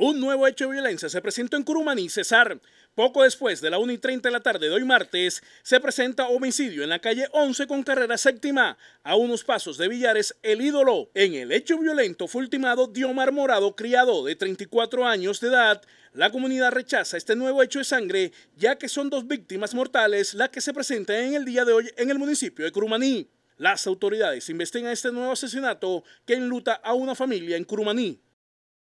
Un nuevo hecho de violencia se presentó en Curumaní, Cesar. Poco después de la 1 y 30 de la tarde de hoy martes, se presenta homicidio en la calle 11 con carrera séptima, a unos pasos de Villares, el ídolo. En el hecho violento fue ultimado Diomar Morado, criado de 34 años de edad. La comunidad rechaza este nuevo hecho de sangre, ya que son dos víctimas mortales las que se presentan en el día de hoy en el municipio de Curumaní. Las autoridades investigan este nuevo asesinato que enluta a una familia en Curumaní.